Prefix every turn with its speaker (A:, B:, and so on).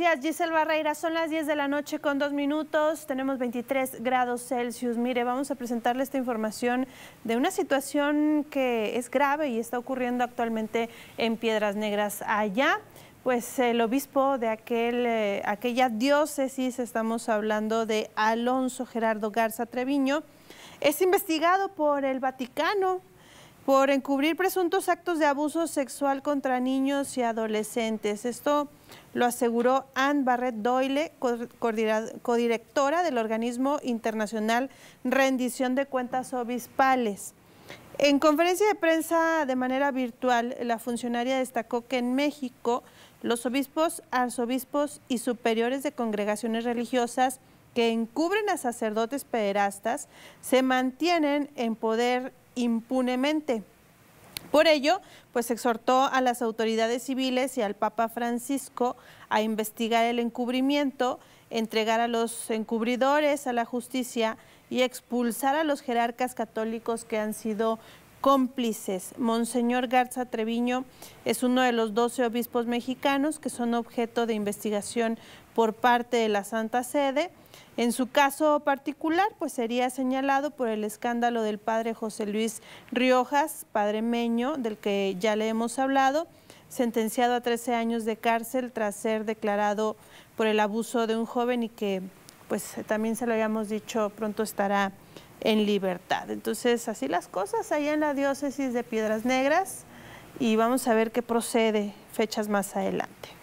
A: Gracias, Giselle Barreira. Son las 10 de la noche con dos minutos. Tenemos 23 grados Celsius. Mire, vamos a presentarle esta información de una situación que es grave y está ocurriendo actualmente en Piedras Negras allá pues el obispo de aquel, eh, aquella diócesis, estamos hablando de Alonso Gerardo Garza Treviño, es investigado por el Vaticano por encubrir presuntos actos de abuso sexual contra niños y adolescentes. Esto lo aseguró Anne Barrett Doyle, codirectora del organismo internacional Rendición de Cuentas Obispales. En conferencia de prensa de manera virtual, la funcionaria destacó que en México los obispos, arzobispos y superiores de congregaciones religiosas que encubren a sacerdotes pederastas se mantienen en poder impunemente. Por ello, pues exhortó a las autoridades civiles y al Papa Francisco a investigar el encubrimiento, entregar a los encubridores a la justicia y expulsar a los jerarcas católicos que han sido cómplices. Monseñor Garza Treviño es uno de los doce obispos mexicanos que son objeto de investigación por parte de la Santa Sede. En su caso particular, pues sería señalado por el escándalo del padre José Luis Riojas, padre Meño, del que ya le hemos hablado, sentenciado a 13 años de cárcel tras ser declarado por el abuso de un joven y que, pues también se lo habíamos dicho, pronto estará en libertad. Entonces, así las cosas ahí en la diócesis de Piedras Negras y vamos a ver qué procede fechas más adelante.